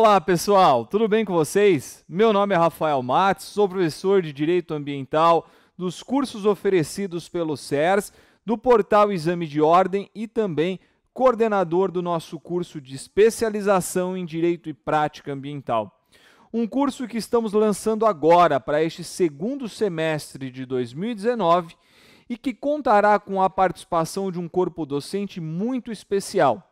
Olá pessoal, tudo bem com vocês? Meu nome é Rafael Matos, sou professor de Direito Ambiental dos cursos oferecidos pelo SERS, do portal Exame de Ordem e também coordenador do nosso curso de especialização em Direito e Prática Ambiental. Um curso que estamos lançando agora para este segundo semestre de 2019 e que contará com a participação de um corpo docente muito especial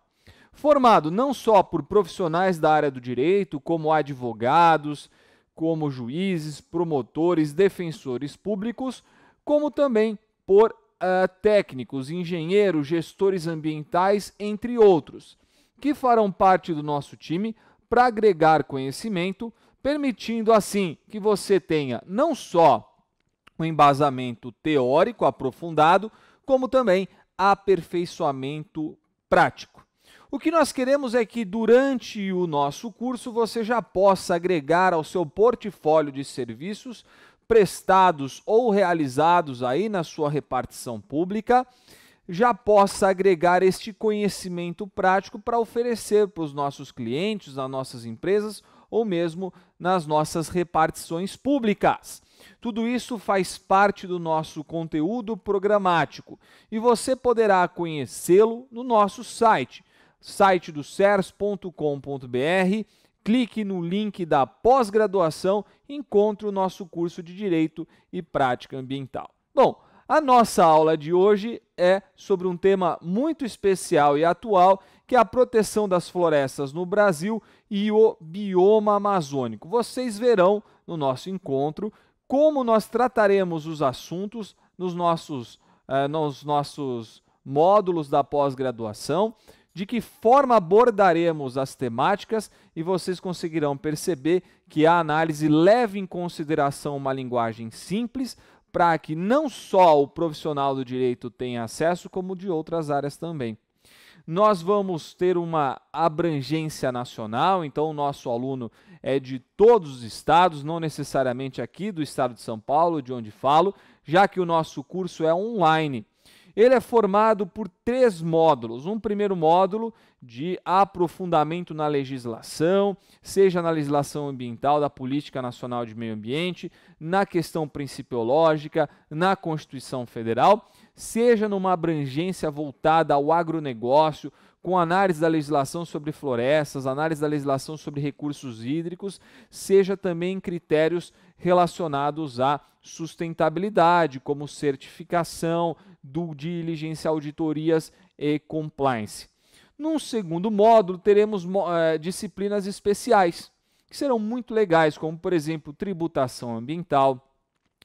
formado não só por profissionais da área do direito, como advogados, como juízes, promotores, defensores públicos, como também por uh, técnicos, engenheiros, gestores ambientais, entre outros, que farão parte do nosso time para agregar conhecimento, permitindo assim que você tenha não só um embasamento teórico aprofundado, como também aperfeiçoamento prático. O que nós queremos é que durante o nosso curso você já possa agregar ao seu portfólio de serviços prestados ou realizados aí na sua repartição pública, já possa agregar este conhecimento prático para oferecer para os nossos clientes, nas nossas empresas ou mesmo nas nossas repartições públicas. Tudo isso faz parte do nosso conteúdo programático e você poderá conhecê-lo no nosso site site do cers.com.br, clique no link da pós-graduação e encontre o nosso curso de Direito e Prática Ambiental. Bom, a nossa aula de hoje é sobre um tema muito especial e atual, que é a proteção das florestas no Brasil e o bioma amazônico. Vocês verão no nosso encontro como nós trataremos os assuntos nos nossos, eh, nos nossos módulos da pós-graduação de que forma abordaremos as temáticas e vocês conseguirão perceber que a análise leva em consideração uma linguagem simples para que não só o profissional do direito tenha acesso, como de outras áreas também. Nós vamos ter uma abrangência nacional, então o nosso aluno é de todos os estados, não necessariamente aqui do estado de São Paulo, de onde falo, já que o nosso curso é online. Ele é formado por três módulos. Um primeiro módulo de aprofundamento na legislação, seja na legislação ambiental, da Política Nacional de Meio Ambiente, na questão principiológica, na Constituição Federal, seja numa abrangência voltada ao agronegócio, com análise da legislação sobre florestas, análise da legislação sobre recursos hídricos, seja também critérios relacionados a sustentabilidade, como certificação, due diligence, auditorias e compliance. Num segundo módulo, teremos é, disciplinas especiais, que serão muito legais, como, por exemplo, tributação ambiental,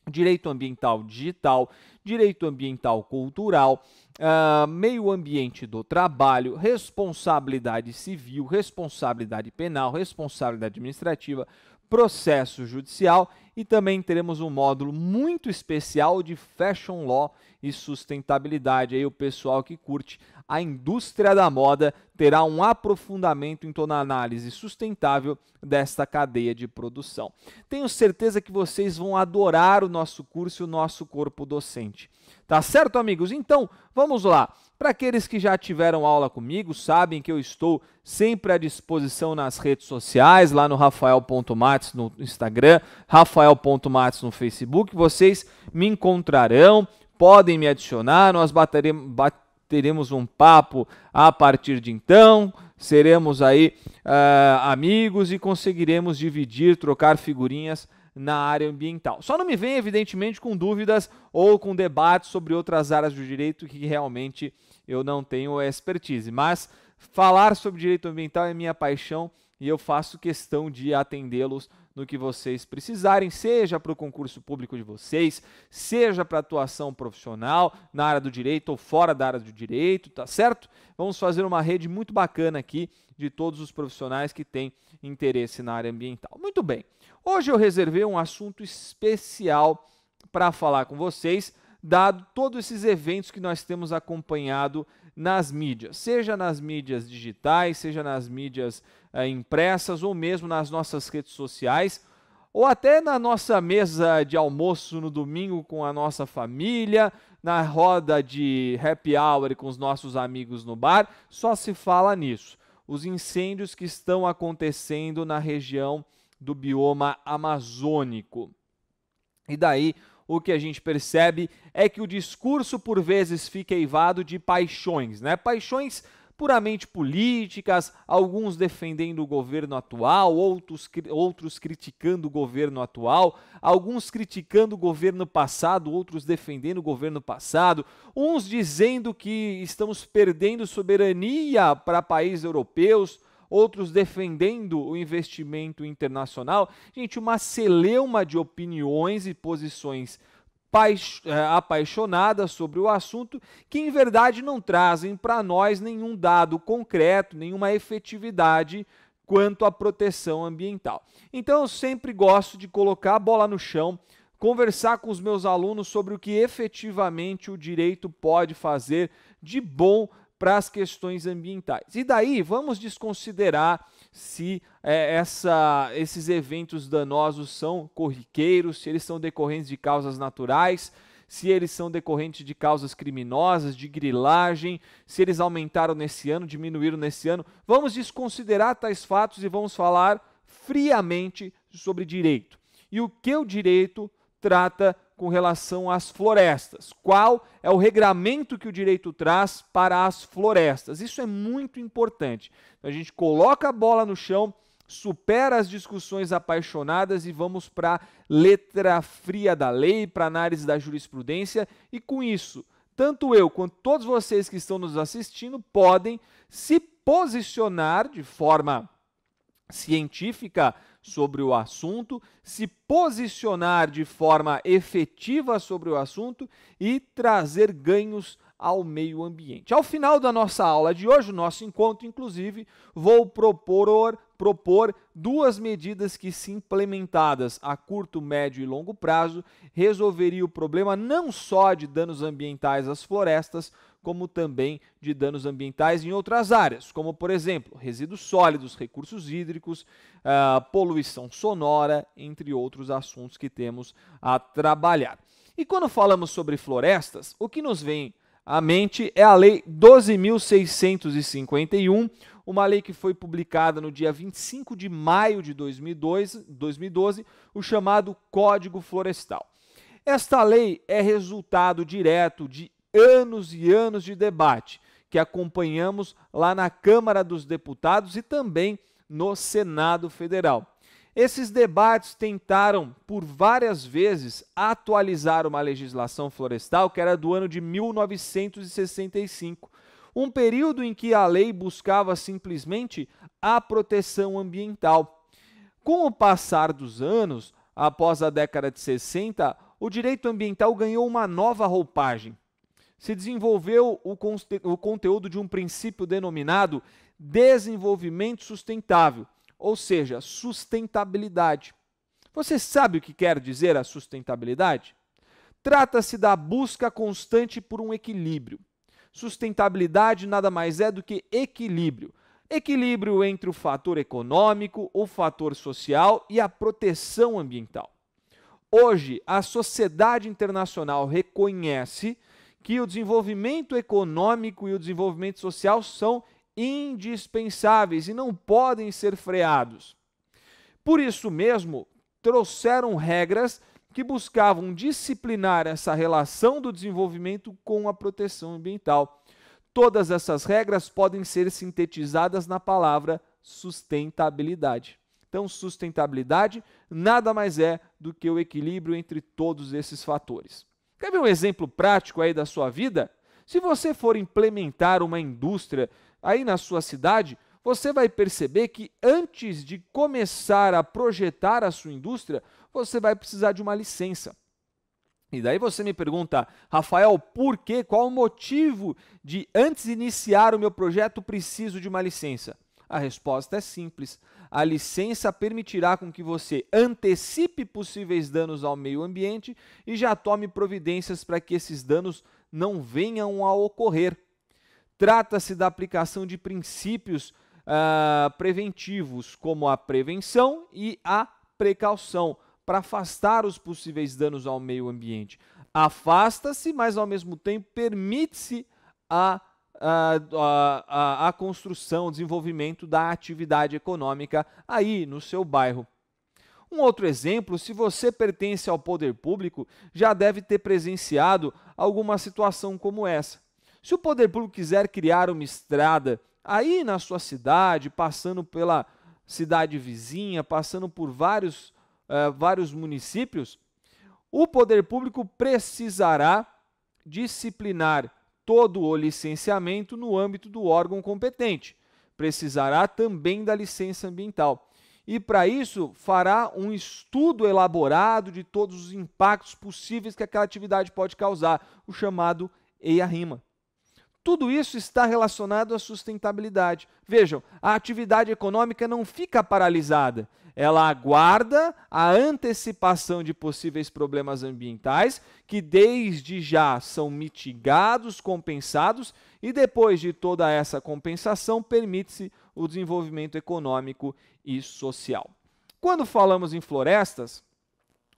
direito ambiental digital, direito ambiental cultural, uh, meio ambiente do trabalho, responsabilidade civil, responsabilidade penal, responsabilidade administrativa, processo judicial e também teremos um módulo muito especial de fashion law e sustentabilidade. Aí o pessoal que curte a indústria da moda terá um aprofundamento em toda a análise sustentável desta cadeia de produção. Tenho certeza que vocês vão adorar o nosso curso e o nosso corpo docente. Tá certo, amigos? Então, vamos lá. Para aqueles que já tiveram aula comigo, sabem que eu estou sempre à disposição nas redes sociais, lá no rafael.matos no Instagram, rafael.matos no Facebook. Vocês me encontrarão, podem me adicionar, nós bateremos um papo a partir de então. Seremos aí uh, amigos e conseguiremos dividir, trocar figurinhas na área ambiental. Só não me vem, evidentemente, com dúvidas ou com debates sobre outras áreas do direito que realmente eu não tenho expertise, mas falar sobre direito ambiental é minha paixão e eu faço questão de atendê-los no que vocês precisarem, seja para o concurso público de vocês, seja para atuação profissional na área do direito ou fora da área do direito, tá certo? Vamos fazer uma rede muito bacana aqui de todos os profissionais que têm interesse na área ambiental. Muito bem. Hoje eu reservei um assunto especial para falar com vocês, dado todos esses eventos que nós temos acompanhado nas mídias, seja nas mídias digitais, seja nas mídias é, impressas ou mesmo nas nossas redes sociais ou até na nossa mesa de almoço no domingo com a nossa família, na roda de happy hour com os nossos amigos no bar, só se fala nisso. Os incêndios que estão acontecendo na região do bioma amazônico. E daí o que a gente percebe é que o discurso por vezes fica eivado de paixões, né? Paixões puramente políticas, alguns defendendo o governo atual, outros, outros criticando o governo atual, alguns criticando o governo passado, outros defendendo o governo passado, uns dizendo que estamos perdendo soberania para países europeus. Outros defendendo o investimento internacional. Gente, uma celeuma de opiniões e posições é, apaixonada sobre o assunto, que em verdade não trazem para nós nenhum dado concreto, nenhuma efetividade quanto à proteção ambiental. Então eu sempre gosto de colocar a bola no chão, conversar com os meus alunos sobre o que efetivamente o direito pode fazer de bom para as questões ambientais. E daí vamos desconsiderar se é, essa, esses eventos danosos são corriqueiros, se eles são decorrentes de causas naturais, se eles são decorrentes de causas criminosas, de grilagem, se eles aumentaram nesse ano, diminuíram nesse ano. Vamos desconsiderar tais fatos e vamos falar friamente sobre direito. E o que o direito trata com relação às florestas. Qual é o regramento que o direito traz para as florestas? Isso é muito importante. a gente coloca a bola no chão, supera as discussões apaixonadas e vamos para a letra fria da lei, para análise da jurisprudência, e com isso, tanto eu quanto todos vocês que estão nos assistindo podem se posicionar de forma científica sobre o assunto, se posicionar de forma efetiva sobre o assunto e trazer ganhos ao meio ambiente. Ao final da nossa aula de hoje, nosso encontro, inclusive, vou propor, propor duas medidas que, se implementadas a curto, médio e longo prazo, resolveria o problema não só de danos ambientais às florestas, como também de danos ambientais em outras áreas, como, por exemplo, resíduos sólidos, recursos hídricos, ah, poluição sonora, entre outros assuntos que temos a trabalhar. E quando falamos sobre florestas, o que nos vem à mente é a Lei 12.651, uma lei que foi publicada no dia 25 de maio de 2012, 2012 o chamado Código Florestal. Esta lei é resultado direto de anos e anos de debate que acompanhamos lá na Câmara dos Deputados e também no Senado Federal. Esses debates tentaram, por várias vezes, atualizar uma legislação florestal que era do ano de 1965, um período em que a lei buscava simplesmente a proteção ambiental. Com o passar dos anos, após a década de 60, o direito ambiental ganhou uma nova roupagem se desenvolveu o, conte o conteúdo de um princípio denominado desenvolvimento sustentável, ou seja, sustentabilidade. Você sabe o que quer dizer a sustentabilidade? Trata-se da busca constante por um equilíbrio. Sustentabilidade nada mais é do que equilíbrio. Equilíbrio entre o fator econômico, o fator social e a proteção ambiental. Hoje, a sociedade internacional reconhece que o desenvolvimento econômico e o desenvolvimento social são indispensáveis e não podem ser freados. Por isso mesmo, trouxeram regras que buscavam disciplinar essa relação do desenvolvimento com a proteção ambiental. Todas essas regras podem ser sintetizadas na palavra sustentabilidade. Então, sustentabilidade nada mais é do que o equilíbrio entre todos esses fatores. Quer ver um exemplo prático aí da sua vida? Se você for implementar uma indústria aí na sua cidade, você vai perceber que antes de começar a projetar a sua indústria, você vai precisar de uma licença. E daí você me pergunta, Rafael, por que? Qual o motivo de antes de iniciar o meu projeto preciso de uma licença? A resposta é simples. A licença permitirá com que você antecipe possíveis danos ao meio ambiente e já tome providências para que esses danos não venham a ocorrer. Trata-se da aplicação de princípios ah, preventivos, como a prevenção e a precaução, para afastar os possíveis danos ao meio ambiente. Afasta-se, mas ao mesmo tempo permite-se a a, a, a construção, desenvolvimento da atividade econômica aí no seu bairro. Um outro exemplo, se você pertence ao poder público, já deve ter presenciado alguma situação como essa. Se o poder público quiser criar uma estrada aí na sua cidade, passando pela cidade vizinha, passando por vários, uh, vários municípios, o poder público precisará disciplinar todo o licenciamento no âmbito do órgão competente. Precisará também da licença ambiental. E para isso, fará um estudo elaborado de todos os impactos possíveis que aquela atividade pode causar, o chamado EIA-RIMA. Tudo isso está relacionado à sustentabilidade. Vejam, a atividade econômica não fica paralisada ela aguarda a antecipação de possíveis problemas ambientais, que desde já são mitigados, compensados, e depois de toda essa compensação, permite-se o desenvolvimento econômico e social. Quando falamos em florestas,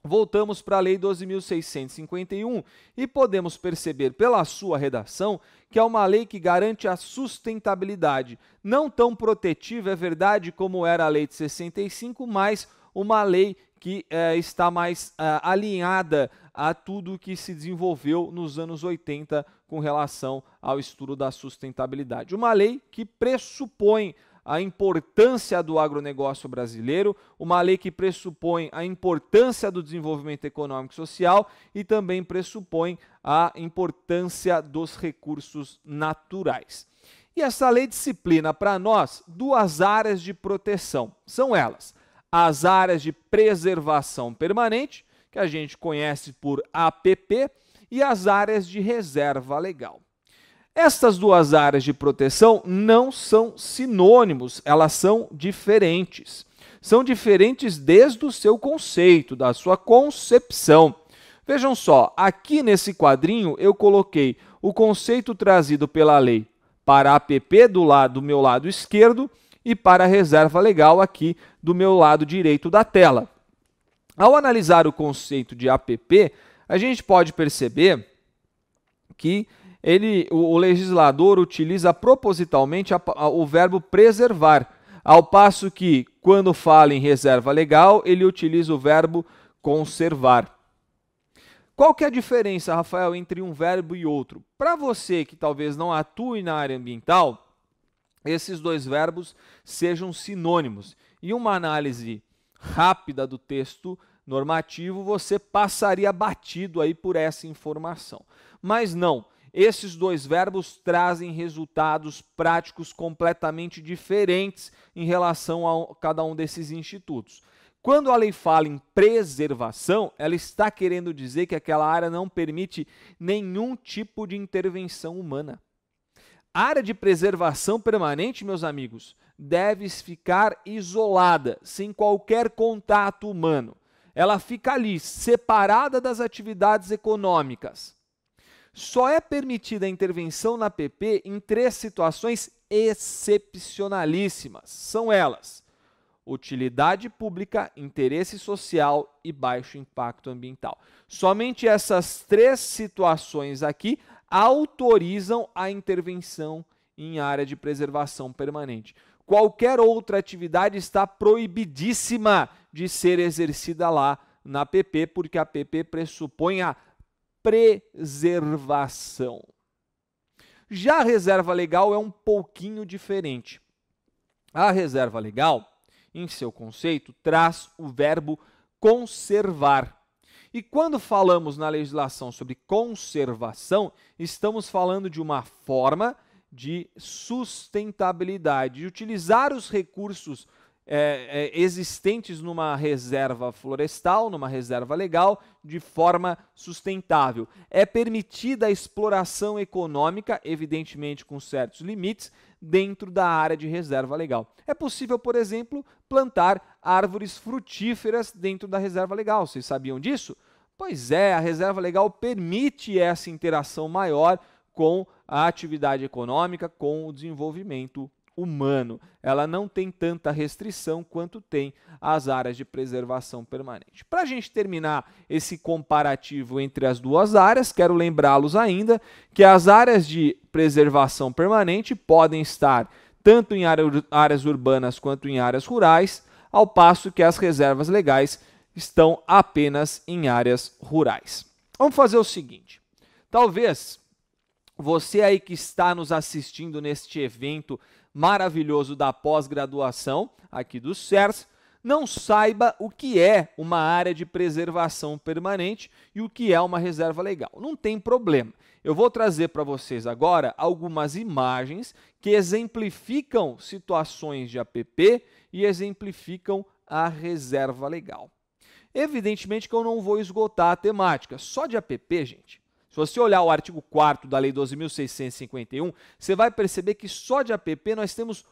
voltamos para a Lei 12.651 e podemos perceber pela sua redação que é uma lei que garante a sustentabilidade. Não tão protetiva, é verdade, como era a Lei de 65, mas uma lei que eh, está mais eh, alinhada a tudo que se desenvolveu nos anos 80 com relação ao estudo da sustentabilidade. Uma lei que pressupõe a importância do agronegócio brasileiro, uma lei que pressupõe a importância do desenvolvimento econômico e social e também pressupõe a importância dos recursos naturais. E essa lei disciplina para nós duas áreas de proteção. São elas: as áreas de preservação permanente, que a gente conhece por APP, e as áreas de reserva legal. Estas duas áreas de proteção não são sinônimos, elas são diferentes. São diferentes desde o seu conceito, da sua concepção. Vejam só, aqui nesse quadrinho eu coloquei o conceito trazido pela lei para a APP do, lado, do meu lado esquerdo e para a reserva legal aqui do meu lado direito da tela. Ao analisar o conceito de APP, a gente pode perceber que ele, o, o legislador utiliza propositalmente a, a, o verbo preservar, ao passo que, quando fala em reserva legal, ele utiliza o verbo conservar. Qual que é a diferença, Rafael, entre um verbo e outro? Para você que talvez não atue na área ambiental, esses dois verbos sejam sinônimos. E uma análise rápida do texto normativo, você passaria batido aí por essa informação. Mas não, esses dois verbos trazem resultados práticos completamente diferentes em relação a cada um desses institutos. Quando a lei fala em preservação, ela está querendo dizer que aquela área não permite nenhum tipo de intervenção humana. A área de preservação permanente, meus amigos, deve ficar isolada, sem qualquer contato humano. Ela fica ali, separada das atividades econômicas só é permitida a intervenção na PP em três situações excepcionalíssimas. São elas: utilidade pública, interesse social e baixo impacto ambiental. Somente essas três situações aqui autorizam a intervenção em área de preservação permanente. Qualquer outra atividade está proibidíssima de ser exercida lá na PP, porque a PP pressupõe a preservação. Já a reserva legal é um pouquinho diferente. A reserva legal, em seu conceito, traz o verbo conservar. E quando falamos na legislação sobre conservação, estamos falando de uma forma de sustentabilidade, de utilizar os recursos é, é, existentes numa reserva florestal, numa reserva legal, de forma sustentável. É permitida a exploração econômica, evidentemente com certos limites, dentro da área de reserva legal. É possível, por exemplo, plantar árvores frutíferas dentro da reserva legal. Vocês sabiam disso? Pois é, a reserva legal permite essa interação maior com a atividade econômica, com o desenvolvimento humano. Ela não tem tanta restrição quanto tem as áreas de preservação permanente. Para a gente terminar esse comparativo entre as duas áreas, quero lembrá-los ainda que as áreas de preservação permanente podem estar tanto em áreas urbanas quanto em áreas rurais, ao passo que as reservas legais estão apenas em áreas rurais. Vamos fazer o seguinte: talvez você aí que está nos assistindo neste evento maravilhoso da pós-graduação aqui do CERS, não saiba o que é uma área de preservação permanente e o que é uma reserva legal. Não tem problema. Eu vou trazer para vocês agora algumas imagens que exemplificam situações de APP e exemplificam a reserva legal. Evidentemente que eu não vou esgotar a temática, só de APP, gente. Se você olhar o artigo 4 da Lei 12.651, você vai perceber que só de APP nós temos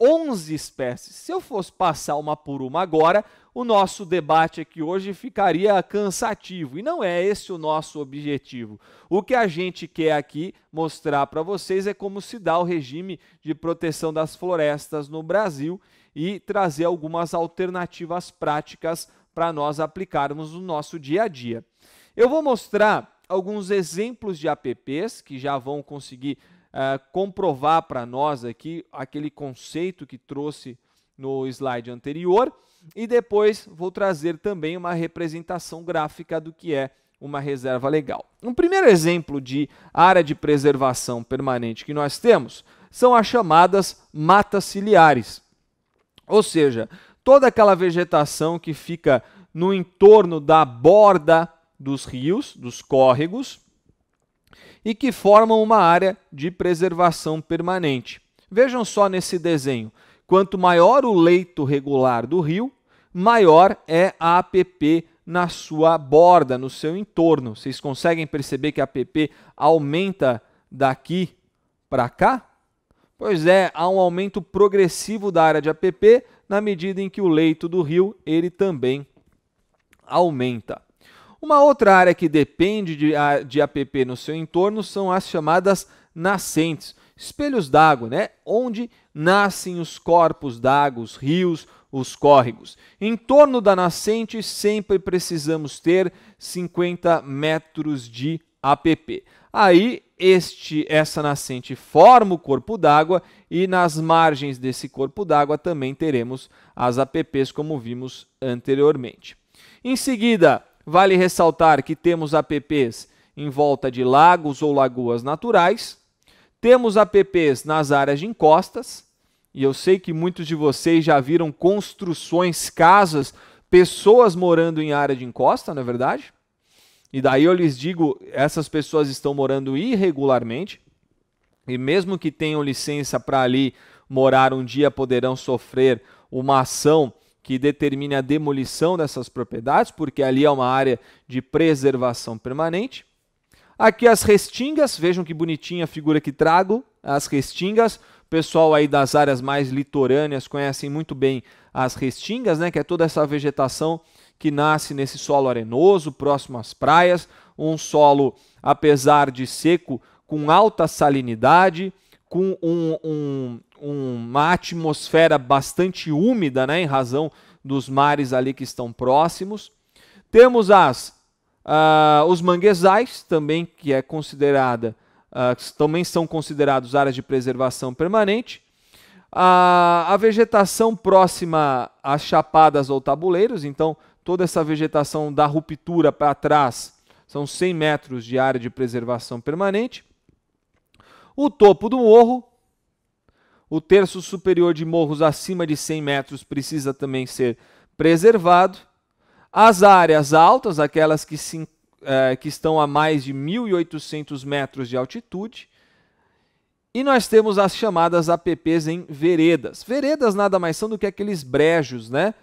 11 espécies. Se eu fosse passar uma por uma agora, o nosso debate aqui hoje ficaria cansativo e não é esse o nosso objetivo. O que a gente quer aqui mostrar para vocês é como se dá o regime de proteção das florestas no Brasil e trazer algumas alternativas práticas para nós aplicarmos no nosso dia a dia. Eu vou mostrar alguns exemplos de apps que já vão conseguir uh, comprovar para nós aqui aquele conceito que trouxe no slide anterior. E depois vou trazer também uma representação gráfica do que é uma reserva legal. Um primeiro exemplo de área de preservação permanente que nós temos são as chamadas matas ciliares. Ou seja, toda aquela vegetação que fica no entorno da borda dos rios, dos córregos, e que formam uma área de preservação permanente. Vejam só nesse desenho: quanto maior o leito regular do rio, maior é a APP na sua borda, no seu entorno. Vocês conseguem perceber que a APP aumenta daqui para cá? Pois é, há um aumento progressivo da área de APP na medida em que o leito do rio ele também aumenta. Uma outra área que depende de, de APP no seu entorno são as chamadas nascentes, espelhos d'água, né? onde nascem os corpos d'água, os rios, os córregos. Em torno da nascente, sempre precisamos ter 50 metros de APP. Aí, este, essa nascente forma o corpo d'água e nas margens desse corpo d'água também teremos as APPs, como vimos anteriormente. Em seguida, Vale ressaltar que temos APPs em volta de lagos ou lagoas naturais, temos APPs nas áreas de encostas, e eu sei que muitos de vocês já viram construções, casas, pessoas morando em área de encosta, não é verdade? E daí eu lhes digo, essas pessoas estão morando irregularmente, e mesmo que tenham licença para ali morar um dia, poderão sofrer uma ação que determine a demolição dessas propriedades, porque ali é uma área de preservação permanente. Aqui as restingas, vejam que bonitinha a figura que trago, as restingas. O pessoal aí das áreas mais litorâneas conhecem muito bem as restingas, né, que é toda essa vegetação que nasce nesse solo arenoso, próximo às praias, um solo, apesar de seco, com alta salinidade, com um, um, uma atmosfera bastante úmida, né, em razão dos mares ali que estão próximos. Temos as uh, os manguezais também que é considerada uh, que também são considerados áreas de preservação permanente. Uh, a vegetação próxima às chapadas ou tabuleiros, então toda essa vegetação da ruptura para trás são 100 metros de área de preservação permanente. O topo do morro, o terço superior de morros acima de 100 metros precisa também ser preservado. As áreas altas, aquelas que, se, eh, que estão a mais de 1.800 metros de altitude. E nós temos as chamadas APPs em veredas. Veredas nada mais são do que aqueles brejos, né?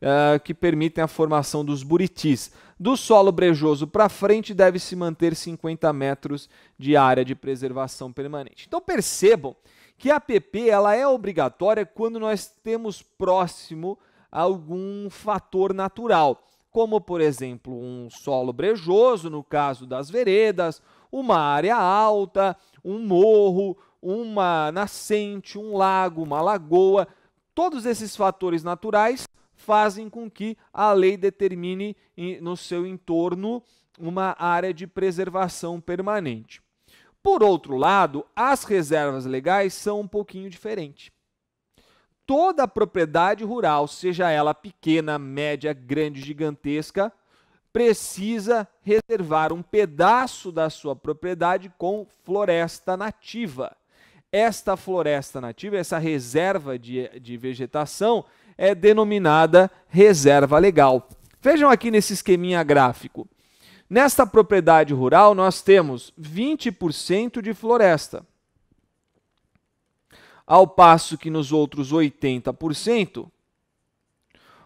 Uh, que permitem a formação dos buritis. Do solo brejoso para frente deve-se manter 50 metros de área de preservação permanente. Então percebam que a PP ela é obrigatória quando nós temos próximo algum fator natural, como por exemplo um solo brejoso, no caso das veredas, uma área alta, um morro, uma nascente, um lago, uma lagoa. Todos esses fatores naturais fazem com que a lei determine no seu entorno uma área de preservação permanente. Por outro lado, as reservas legais são um pouquinho diferente. Toda propriedade rural, seja ela pequena, média, grande, gigantesca, precisa reservar um pedaço da sua propriedade com floresta nativa. Esta floresta nativa, essa reserva de, de vegetação, é denominada reserva legal. Vejam aqui nesse esqueminha gráfico. Nesta propriedade rural, nós temos 20% de floresta. Ao passo que nos outros 80%,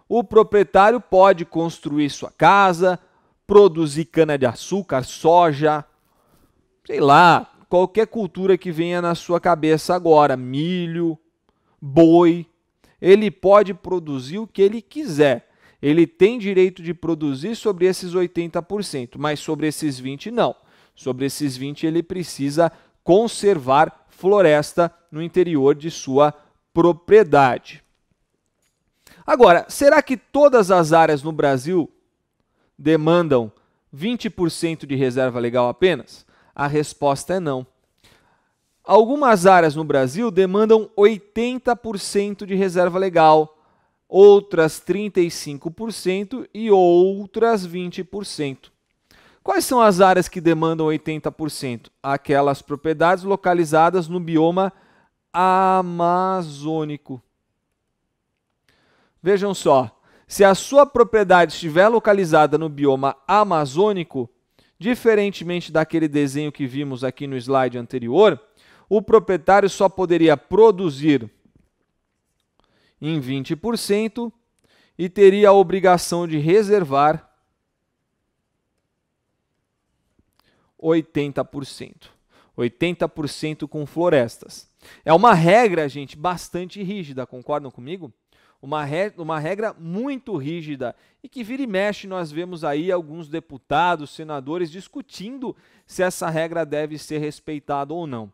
o proprietário pode construir sua casa, produzir cana-de-açúcar, soja, sei lá, qualquer cultura que venha na sua cabeça agora, milho, boi, ele pode produzir o que ele quiser ele tem direito de produzir sobre esses 80%, mas sobre esses 20% não. Sobre esses 20% ele precisa conservar floresta no interior de sua propriedade. Agora, será que todas as áreas no Brasil demandam 20% de reserva legal apenas? A resposta é não. Algumas áreas no Brasil demandam 80% de reserva legal, outras 35% e outras 20%. Quais são as áreas que demandam 80%? Aquelas propriedades localizadas no bioma amazônico. Vejam só, se a sua propriedade estiver localizada no bioma amazônico, diferentemente daquele desenho que vimos aqui no slide anterior, o proprietário só poderia produzir em 20% e teria a obrigação de reservar 80%. 80% com florestas. É uma regra, gente, bastante rígida, concordam comigo? Uma, re... uma regra muito rígida e que vira e mexe nós vemos aí alguns deputados, senadores discutindo se essa regra deve ser respeitada ou não.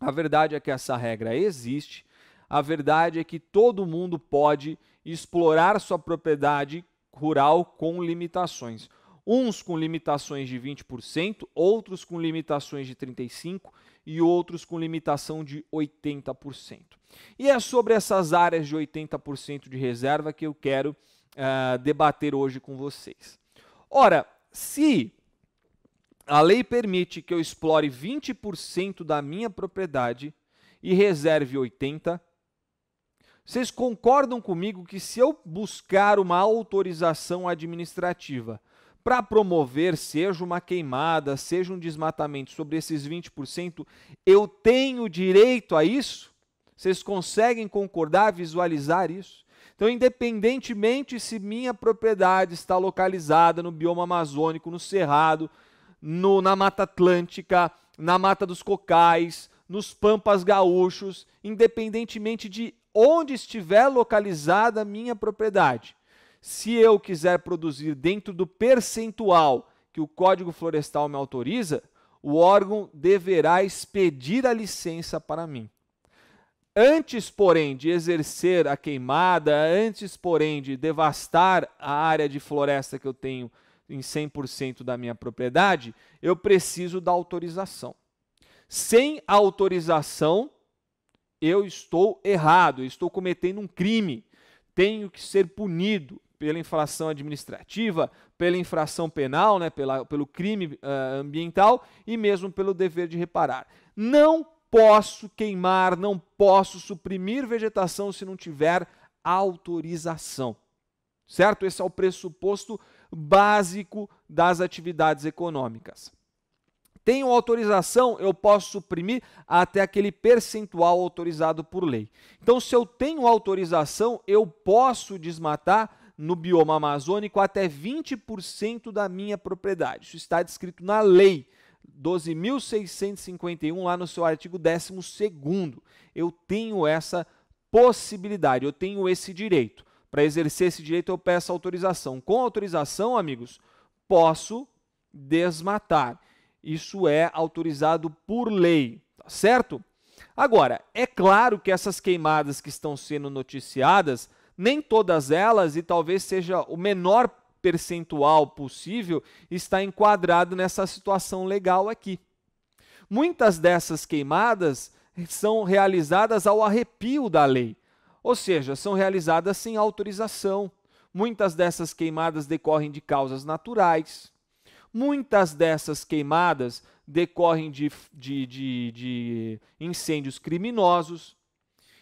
A verdade é que essa regra existe, a verdade é que todo mundo pode explorar sua propriedade rural com limitações. Uns com limitações de 20%, outros com limitações de 35% e outros com limitação de 80%. E é sobre essas áreas de 80% de reserva que eu quero uh, debater hoje com vocês. Ora, se a lei permite que eu explore 20% da minha propriedade e reserve 80%, vocês concordam comigo que se eu buscar uma autorização administrativa para promover, seja uma queimada, seja um desmatamento sobre esses 20%, eu tenho direito a isso? Vocês conseguem concordar, visualizar isso? Então, independentemente se minha propriedade está localizada no bioma amazônico, no cerrado, no, na Mata Atlântica, na Mata dos Cocais, nos Pampas Gaúchos, independentemente de onde estiver localizada a minha propriedade. Se eu quiser produzir dentro do percentual que o Código Florestal me autoriza, o órgão deverá expedir a licença para mim. Antes, porém, de exercer a queimada, antes, porém, de devastar a área de floresta que eu tenho em 100% da minha propriedade, eu preciso da autorização. Sem autorização, eu estou errado, eu estou cometendo um crime, tenho que ser punido pela infração administrativa, pela infração penal, né, pela, pelo crime uh, ambiental e mesmo pelo dever de reparar. Não posso queimar, não posso suprimir vegetação se não tiver autorização. Certo? Esse é o pressuposto básico das atividades econômicas. Tenho autorização, eu posso suprimir até aquele percentual autorizado por lei. Então, se eu tenho autorização, eu posso desmatar no bioma amazônico até 20% da minha propriedade. Isso está descrito na lei 12.651, lá no seu artigo 12. Eu tenho essa possibilidade, eu tenho esse direito. Para exercer esse direito, eu peço autorização. Com autorização, amigos, posso desmatar. Isso é autorizado por lei, tá certo? Agora, é claro que essas queimadas que estão sendo noticiadas, nem todas elas, e talvez seja o menor percentual possível, está enquadrado nessa situação legal aqui. Muitas dessas queimadas são realizadas ao arrepio da lei, ou seja, são realizadas sem autorização. Muitas dessas queimadas decorrem de causas naturais, Muitas dessas queimadas decorrem de, de, de, de incêndios criminosos.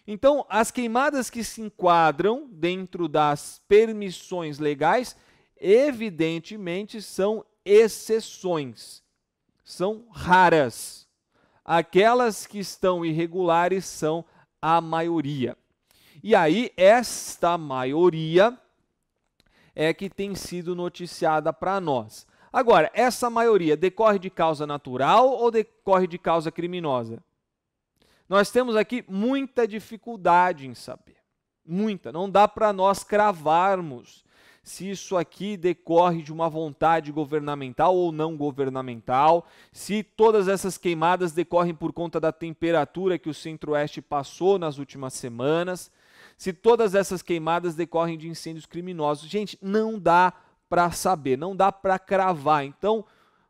Então, as queimadas que se enquadram dentro das permissões legais, evidentemente, são exceções, são raras. Aquelas que estão irregulares são a maioria. E aí, esta maioria é que tem sido noticiada para nós. Agora, essa maioria decorre de causa natural ou decorre de causa criminosa? Nós temos aqui muita dificuldade em saber. Muita. Não dá para nós cravarmos se isso aqui decorre de uma vontade governamental ou não governamental, se todas essas queimadas decorrem por conta da temperatura que o Centro-Oeste passou nas últimas semanas, se todas essas queimadas decorrem de incêndios criminosos. Gente, não dá para saber, não dá para cravar. Então,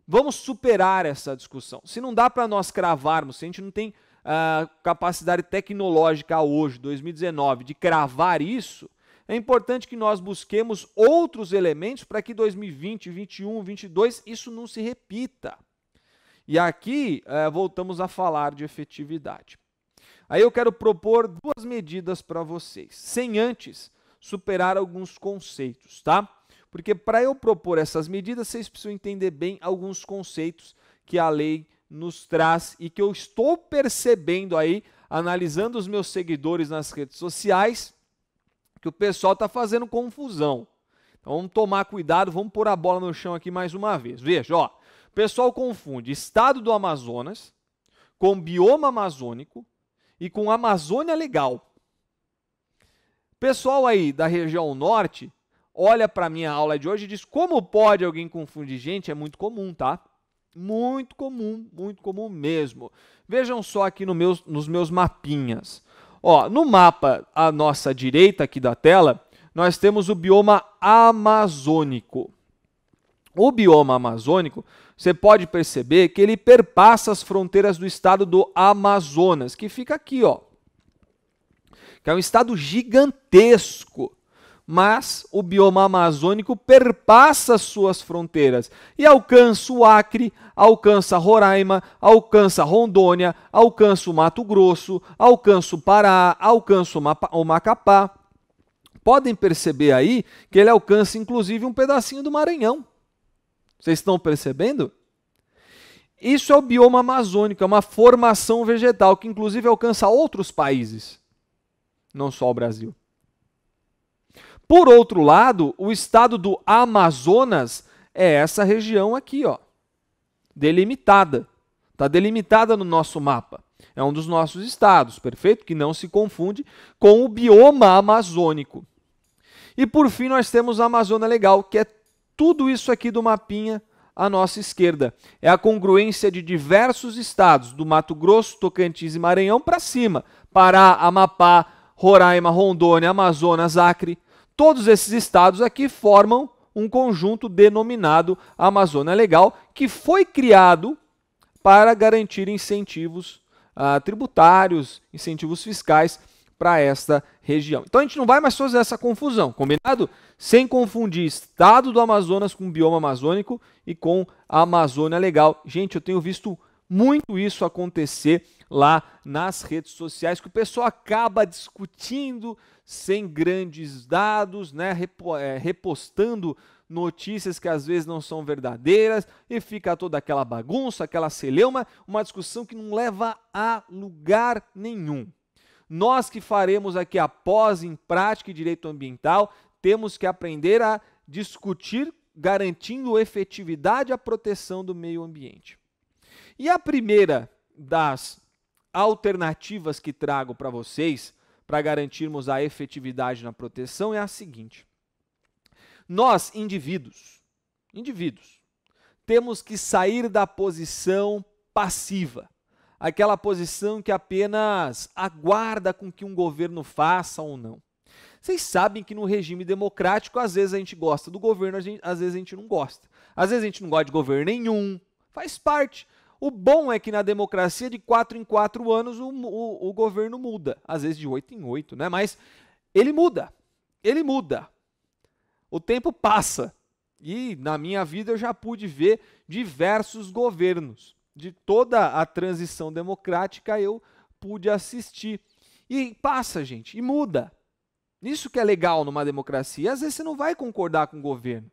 vamos superar essa discussão. Se não dá para nós cravarmos, se a gente não tem ah, capacidade tecnológica hoje, 2019, de cravar isso, é importante que nós busquemos outros elementos para que 2020, 21, 22 isso não se repita. E aqui eh, voltamos a falar de efetividade. Aí eu quero propor duas medidas para vocês, sem antes superar alguns conceitos, tá? Porque para eu propor essas medidas, vocês precisam entender bem alguns conceitos que a lei nos traz e que eu estou percebendo aí, analisando os meus seguidores nas redes sociais, que o pessoal está fazendo confusão. Então vamos tomar cuidado, vamos pôr a bola no chão aqui mais uma vez. Veja, ó, o pessoal confunde estado do Amazonas com bioma amazônico e com Amazônia legal. Pessoal aí da região norte olha para minha aula de hoje e diz como pode alguém confundir gente, é muito comum, tá? Muito comum, muito comum mesmo. Vejam só aqui no meus, nos meus mapinhas. Ó, no mapa à nossa direita aqui da tela, nós temos o bioma amazônico. O bioma amazônico, você pode perceber que ele perpassa as fronteiras do estado do Amazonas, que fica aqui, ó. Que é um estado gigantesco mas o bioma amazônico perpassa suas fronteiras e alcança o Acre, alcança Roraima, alcança Rondônia, alcança o Mato Grosso, alcança o Pará, alcança o Macapá. Podem perceber aí que ele alcança inclusive um pedacinho do Maranhão. Vocês estão percebendo? Isso é o bioma amazônico, é uma formação vegetal que inclusive alcança outros países, não só o Brasil. Por outro lado, o estado do Amazonas é essa região aqui, ó, delimitada. Está delimitada no nosso mapa. É um dos nossos estados, perfeito? Que não se confunde com o bioma amazônico. E por fim, nós temos a Amazônia Legal, que é tudo isso aqui do mapinha à nossa esquerda. É a congruência de diversos estados, do Mato Grosso, Tocantins e Maranhão para cima. Pará, Amapá, Roraima, Rondônia, Amazonas, Acre. Todos esses estados aqui formam um conjunto denominado Amazônia Legal, que foi criado para garantir incentivos ah, tributários, incentivos fiscais para esta região. Então a gente não vai mais fazer essa confusão, combinado? Sem confundir estado do Amazonas com bioma amazônico e com a Amazônia Legal. Gente, eu tenho visto muito isso acontecer lá nas redes sociais que o pessoal acaba discutindo sem grandes dados, né, é, repostando notícias que às vezes não são verdadeiras e fica toda aquela bagunça, aquela celeuma, uma discussão que não leva a lugar nenhum. Nós que faremos aqui a pós em prática e direito ambiental, temos que aprender a discutir garantindo efetividade à proteção do meio ambiente. E a primeira das alternativas que trago para vocês para garantirmos a efetividade na proteção é a seguinte: nós, indivíduos, indivíduos, temos que sair da posição passiva, aquela posição que apenas aguarda com que um governo faça ou não. Vocês sabem que no regime democrático, às vezes a gente gosta do governo, às vezes a gente não gosta. Às vezes a gente não gosta de governo nenhum. Faz parte. O bom é que na democracia, de quatro em quatro anos, o, o, o governo muda. Às vezes de oito em oito, né? Mas ele muda. Ele muda. O tempo passa. E na minha vida eu já pude ver diversos governos. De toda a transição democrática eu pude assistir. E passa, gente, e muda. Isso que é legal numa democracia. Às vezes você não vai concordar com o governo.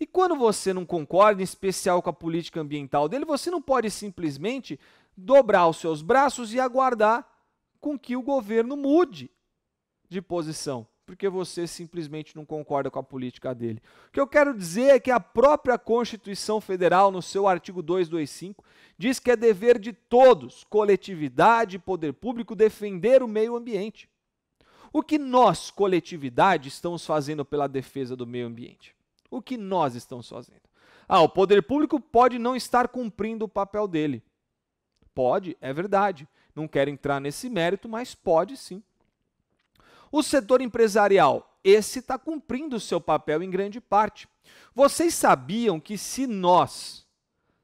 E quando você não concorda, em especial com a política ambiental dele, você não pode simplesmente dobrar os seus braços e aguardar com que o governo mude de posição, porque você simplesmente não concorda com a política dele. O que eu quero dizer é que a própria Constituição Federal, no seu artigo 225, diz que é dever de todos, coletividade e poder público, defender o meio ambiente. O que nós, coletividade, estamos fazendo pela defesa do meio ambiente? O que nós estamos fazendo? Ah, o poder público pode não estar cumprindo o papel dele. Pode, é verdade. Não quero entrar nesse mérito, mas pode sim. O setor empresarial, esse está cumprindo o seu papel em grande parte. Vocês sabiam que se nós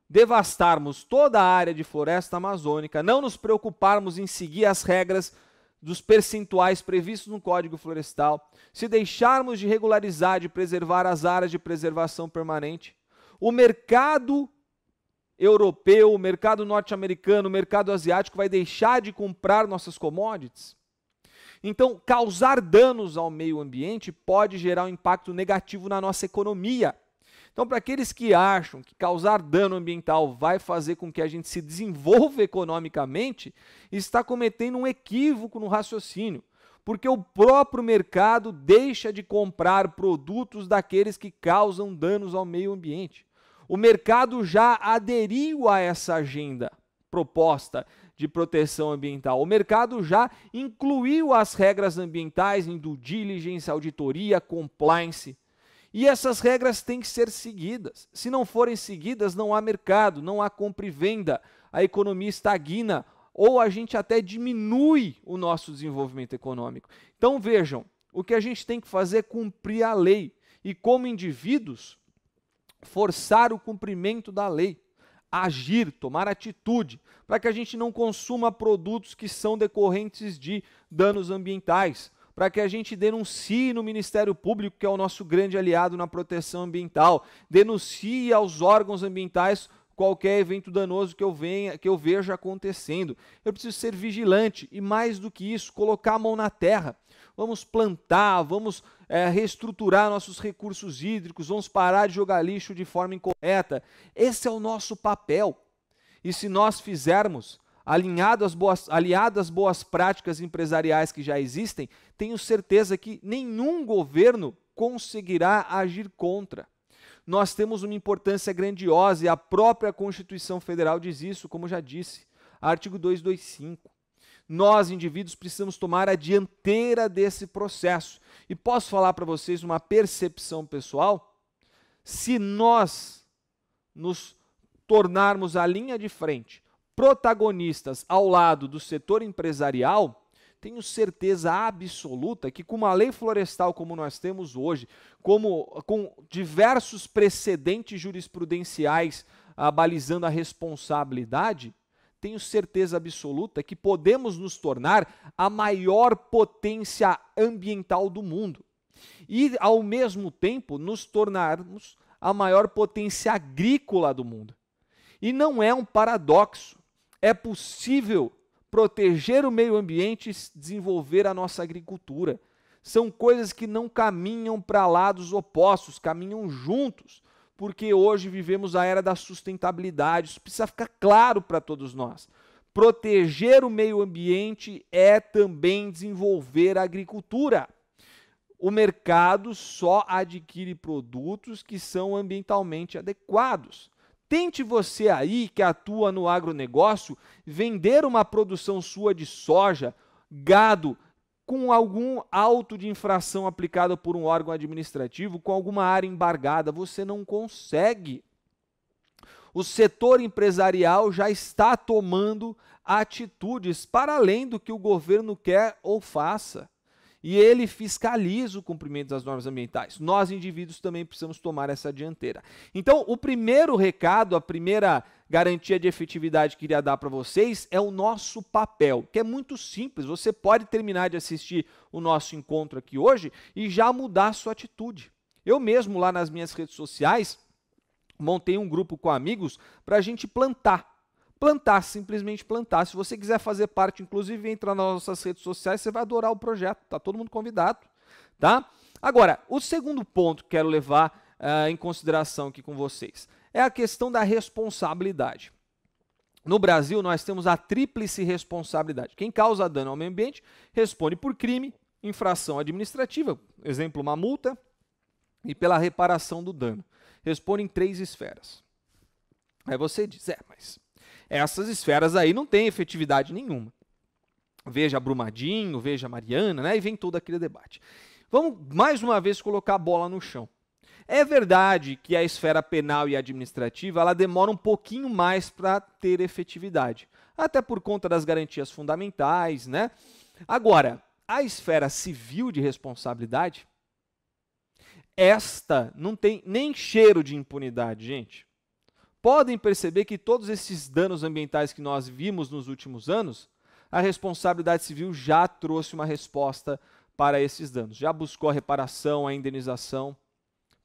devastarmos toda a área de floresta amazônica, não nos preocuparmos em seguir as regras dos percentuais previstos no Código Florestal, se deixarmos de regularizar, de preservar as áreas de preservação permanente, o mercado europeu, o mercado norte-americano, o mercado asiático vai deixar de comprar nossas commodities? Então, causar danos ao meio ambiente pode gerar um impacto negativo na nossa economia. Então, para aqueles que acham que causar dano ambiental vai fazer com que a gente se desenvolva economicamente, está cometendo um equívoco no raciocínio, porque o próprio mercado deixa de comprar produtos daqueles que causam danos ao meio ambiente. O mercado já aderiu a essa agenda proposta de proteção ambiental. O mercado já incluiu as regras ambientais em due diligence, auditoria, compliance. E essas regras têm que ser seguidas. Se não forem seguidas, não há mercado, não há compra e venda, a economia estagna ou a gente até diminui o nosso desenvolvimento econômico. Então vejam, o que a gente tem que fazer é cumprir a lei e, como indivíduos, forçar o cumprimento da lei agir, tomar atitude, para que a gente não consuma produtos que são decorrentes de danos ambientais, para que a gente denuncie no Ministério Público, que é o nosso grande aliado na proteção ambiental, denuncie aos órgãos ambientais qualquer evento danoso que eu venha, que eu veja acontecendo. Eu preciso ser vigilante e mais do que isso, colocar a mão na terra. Vamos plantar, vamos é, reestruturar nossos recursos hídricos, vamos parar de jogar lixo de forma incorreta. Esse é o nosso papel. E se nós fizermos, alinhado às boas, aliado às boas práticas empresariais que já existem, tenho certeza que nenhum governo conseguirá agir contra. Nós temos uma importância grandiosa e a própria Constituição Federal diz isso, como já disse, artigo 225. Nós, indivíduos, precisamos tomar a dianteira desse processo. E posso falar para vocês uma percepção pessoal? Se nós nos tornarmos a linha de frente protagonistas ao lado do setor empresarial, tenho certeza absoluta que com uma lei florestal como nós temos hoje, como com diversos precedentes jurisprudenciais abalizando ah, balizando a responsabilidade, tenho certeza absoluta que podemos nos tornar a maior potência ambiental do mundo e ao mesmo tempo nos tornarmos a maior potência agrícola do mundo. E não é um paradoxo é possível proteger o meio ambiente e desenvolver a nossa agricultura. São coisas que não caminham para lados opostos, caminham juntos, porque hoje vivemos a era da sustentabilidade. Isso precisa ficar claro para todos nós. Proteger o meio ambiente é também desenvolver a agricultura. O mercado só adquire produtos que são ambientalmente adequados. Tente você aí que atua no agronegócio vender uma produção sua de soja, gado, com algum auto de infração aplicado por um órgão administrativo, com alguma área embargada. Você não consegue. O setor empresarial já está tomando atitudes para além do que o governo quer ou faça e ele fiscaliza o cumprimento das normas ambientais. Nós, indivíduos, também precisamos tomar essa dianteira. Então, o primeiro recado, a primeira garantia de efetividade que iria dar para vocês é o nosso papel, que é muito simples. Você pode terminar de assistir o nosso encontro aqui hoje e já mudar a sua atitude. Eu mesmo, lá nas minhas redes sociais, montei um grupo com amigos para a gente plantar plantar, simplesmente plantar. Se você quiser fazer parte, inclusive, entrar nas nossas redes sociais, você vai adorar o projeto, tá todo mundo convidado, tá? Agora, o segundo ponto que quero levar uh, em consideração aqui com vocês é a questão da responsabilidade. No Brasil, nós temos a tríplice responsabilidade. Quem causa dano ao meio ambiente responde por crime, infração administrativa, exemplo, uma multa, e pela reparação do dano. Responde em três esferas. Aí você diz, é, mas essas esferas aí não têm efetividade nenhuma. Veja Brumadinho, veja Mariana, né? E vem todo aquele debate. Vamos mais uma vez colocar a bola no chão. É verdade que a esfera penal e administrativa ela demora um pouquinho mais para ter efetividade, até por conta das garantias fundamentais, né? Agora, a esfera civil de responsabilidade, esta não tem nem cheiro de impunidade, gente podem perceber que todos esses danos ambientais que nós vimos nos últimos anos, a responsabilidade civil já trouxe uma resposta para esses danos, já buscou a reparação, a indenização.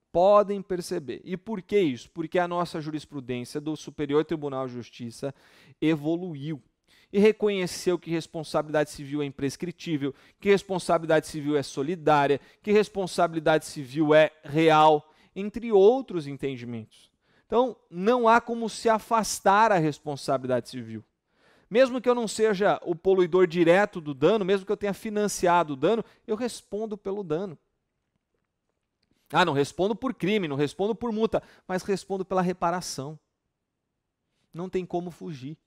Podem perceber. E por que isso? Porque a nossa jurisprudência do Superior Tribunal de Justiça evoluiu e reconheceu que responsabilidade civil é imprescritível, que responsabilidade civil é solidária, que responsabilidade civil é real, entre outros entendimentos. Então, não há como se afastar a responsabilidade civil. Mesmo que eu não seja o poluidor direto do dano, mesmo que eu tenha financiado o dano, eu respondo pelo dano. Ah, não respondo por crime, não respondo por multa, mas respondo pela reparação. Não tem como fugir.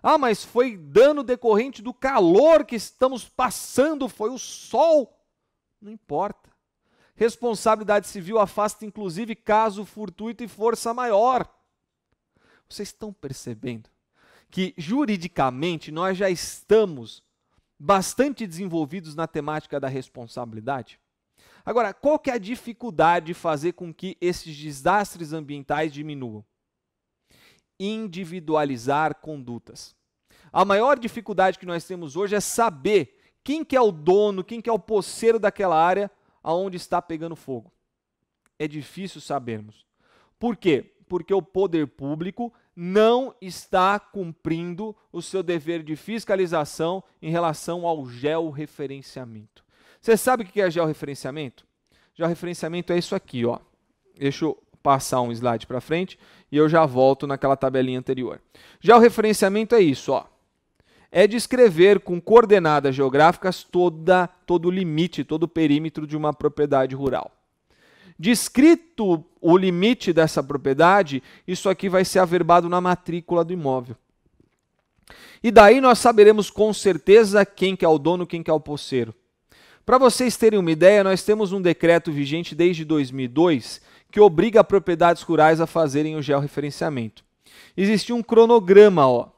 Ah, mas foi dano decorrente do calor que estamos passando, foi o sol. Não importa. Responsabilidade civil afasta, inclusive, caso fortuito e força maior. Vocês estão percebendo que, juridicamente, nós já estamos bastante desenvolvidos na temática da responsabilidade? Agora, qual que é a dificuldade de fazer com que esses desastres ambientais diminuam? Individualizar condutas. A maior dificuldade que nós temos hoje é saber quem que é o dono, quem que é o posseiro daquela área aonde está pegando fogo? É difícil sabermos. Por quê? Porque o poder público não está cumprindo o seu dever de fiscalização em relação ao georreferenciamento. Você sabe o que é georreferenciamento? Georreferenciamento é isso aqui, ó. Deixa eu passar um slide para frente e eu já volto naquela tabelinha anterior. Georreferenciamento referenciamento é isso, ó é descrever com coordenadas geográficas toda, todo o limite, todo o perímetro de uma propriedade rural. Descrito o limite dessa propriedade, isso aqui vai ser averbado na matrícula do imóvel. E daí nós saberemos com certeza quem que é o dono, quem que é o posseiro. Para vocês terem uma ideia, nós temos um decreto vigente desde 2002 que obriga propriedades rurais a fazerem o georreferenciamento. Existia um cronograma, ó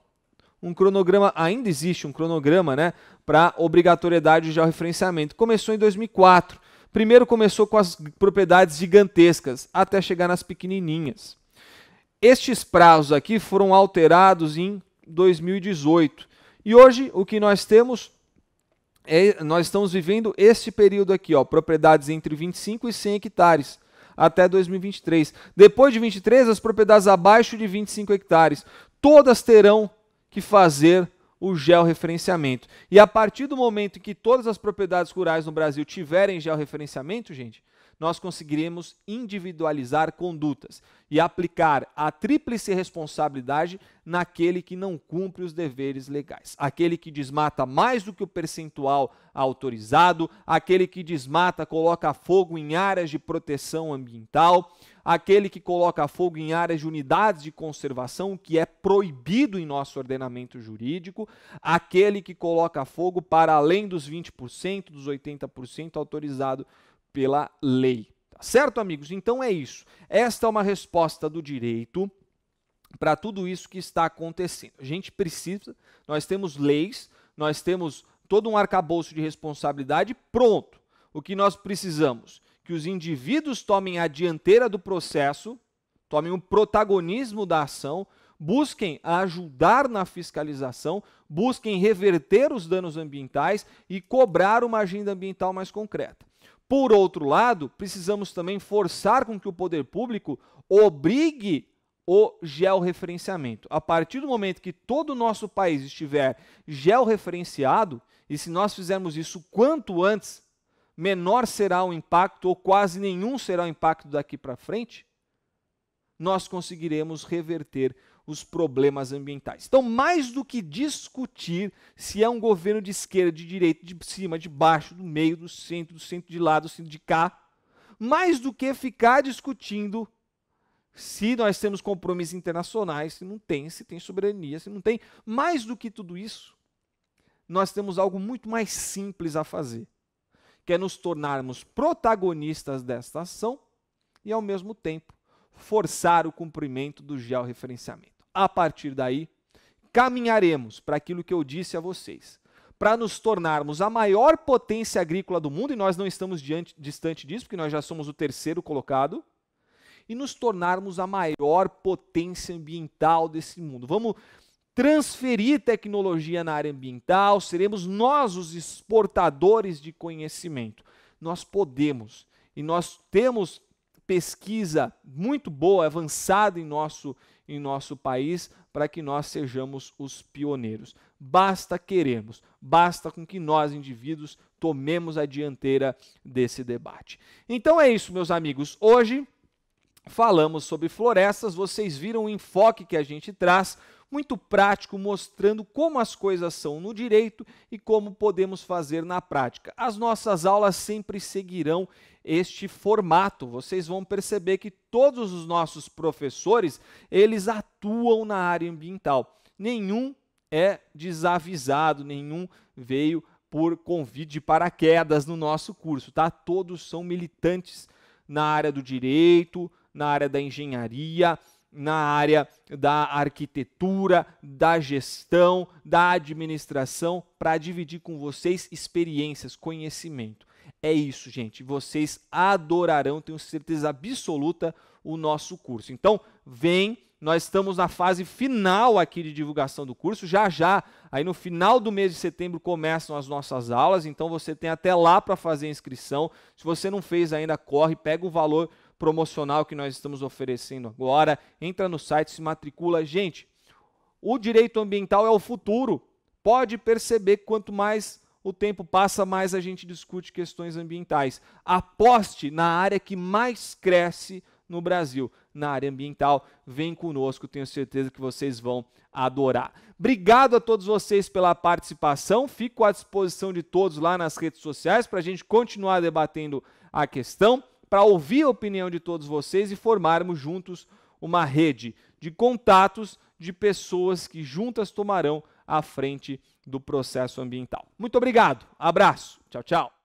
um cronograma, ainda existe um cronograma, né, para obrigatoriedade de georreferenciamento. Começou em 2004. Primeiro começou com as propriedades gigantescas, até chegar nas pequenininhas. Estes prazos aqui foram alterados em 2018. E hoje o que nós temos é, nós estamos vivendo este período aqui, ó, propriedades entre 25 e 100 hectares até 2023. Depois de 23, as propriedades abaixo de 25 hectares, todas terão que fazer o georreferenciamento. E a partir do momento em que todas as propriedades rurais no Brasil tiverem georreferenciamento, gente, nós conseguiremos individualizar condutas e aplicar a tríplice responsabilidade naquele que não cumpre os deveres legais. Aquele que desmata mais do que o percentual autorizado, aquele que desmata, coloca fogo em áreas de proteção ambiental, aquele que coloca fogo em áreas de unidades de conservação, que é proibido em nosso ordenamento jurídico, aquele que coloca fogo para além dos 20%, dos 80% autorizado pela lei. Tá certo, amigos? Então é isso. Esta é uma resposta do direito para tudo isso que está acontecendo. A gente precisa, nós temos leis, nós temos todo um arcabouço de responsabilidade pronto. O que nós precisamos que os indivíduos tomem a dianteira do processo, tomem o protagonismo da ação, busquem ajudar na fiscalização, busquem reverter os danos ambientais e cobrar uma agenda ambiental mais concreta. Por outro lado, precisamos também forçar com que o poder público obrigue o georreferenciamento. A partir do momento que todo o nosso país estiver georreferenciado, e se nós fizermos isso quanto antes, menor será o impacto, ou quase nenhum será o impacto daqui para frente, nós conseguiremos reverter os problemas ambientais. Então, mais do que discutir se é um governo de esquerda, de direita, de cima, de baixo, do meio, do centro, do centro de lado, do centro de cá, mais do que ficar discutindo se nós temos compromissos internacionais, se não tem, se tem soberania, se não tem, mais do que tudo isso, nós temos algo muito mais simples a fazer quer é nos tornarmos protagonistas desta ação e, ao mesmo tempo, forçar o cumprimento do georreferenciamento. A partir daí, caminharemos para aquilo que eu disse a vocês, para nos tornarmos a maior potência agrícola do mundo, e nós não estamos diante, distante disso, porque nós já somos o terceiro colocado, e nos tornarmos a maior potência ambiental desse mundo. Vamos transferir tecnologia na área ambiental, seremos nós os exportadores de conhecimento. Nós podemos e nós temos pesquisa muito boa, avançada em nosso, em nosso país, para que nós sejamos os pioneiros. Basta queremos, basta com que nós, indivíduos, tomemos a dianteira desse debate. Então é isso, meus amigos. Hoje falamos sobre florestas, vocês viram o enfoque que a gente traz muito prático mostrando como as coisas são no direito e como podemos fazer na prática. As nossas aulas sempre seguirão este formato. Vocês vão perceber que todos os nossos professores, eles atuam na área ambiental. Nenhum é desavisado, nenhum veio por convite para quedas no nosso curso, tá? Todos são militantes na área do direito, na área da engenharia, na área da arquitetura, da gestão, da administração, para dividir com vocês experiências, conhecimento. É isso, gente. Vocês adorarão, tenho certeza absoluta, o nosso curso. Então, vem, nós estamos na fase final aqui de divulgação do curso. Já já, aí no final do mês de setembro começam as nossas aulas, então você tem até lá para fazer a inscrição. Se você não fez ainda, corre, pega o valor promocional que nós estamos oferecendo agora. Entra no site, se matricula. Gente, o direito ambiental é o futuro. Pode perceber quanto mais o tempo passa, mais a gente discute questões ambientais. Aposte na área que mais cresce no Brasil, na área ambiental. Vem conosco, tenho certeza que vocês vão adorar. Obrigado a todos vocês pela participação. Fico à disposição de todos lá nas redes sociais para a gente continuar debatendo a questão para ouvir a opinião de todos vocês e formarmos juntos uma rede de contatos de pessoas que juntas tomarão a frente do processo ambiental. Muito obrigado, abraço, tchau, tchau.